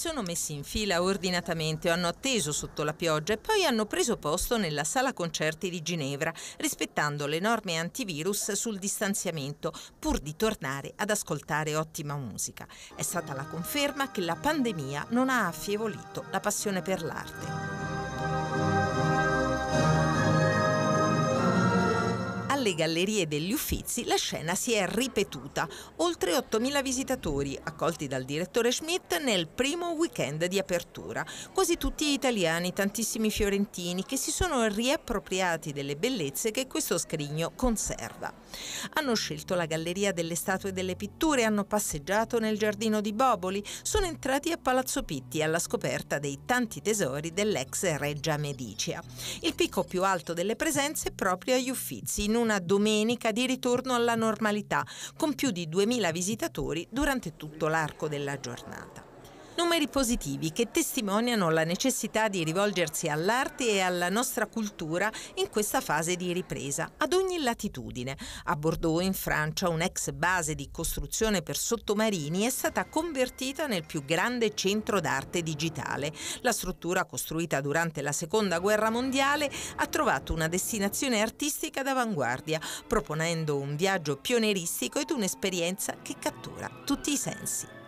sono messi in fila ordinatamente, hanno atteso sotto la pioggia e poi hanno preso posto nella sala concerti di Ginevra, rispettando le norme antivirus sul distanziamento, pur di tornare ad ascoltare ottima musica. È stata la conferma che la pandemia non ha affievolito la passione per l'arte. le gallerie degli Uffizi la scena si è ripetuta. Oltre 8.000 visitatori, accolti dal direttore Schmidt nel primo weekend di apertura. Quasi tutti italiani, tantissimi fiorentini, che si sono riappropriati delle bellezze che questo scrigno conserva. Hanno scelto la Galleria delle Statue e delle Pitture, hanno passeggiato nel Giardino di Boboli, sono entrati a Palazzo Pitti alla scoperta dei tanti tesori dell'ex Reggia Medicea. Il picco più alto delle presenze è proprio agli Uffizi, in una domenica di ritorno alla normalità, con più di 2.000 visitatori durante tutto l'arco della giornata. Numeri positivi che testimoniano la necessità di rivolgersi all'arte e alla nostra cultura in questa fase di ripresa, ad ogni latitudine. A Bordeaux, in Francia, un'ex base di costruzione per sottomarini è stata convertita nel più grande centro d'arte digitale. La struttura, costruita durante la Seconda Guerra Mondiale, ha trovato una destinazione artistica d'avanguardia, proponendo un viaggio pionieristico ed un'esperienza che cattura tutti i sensi.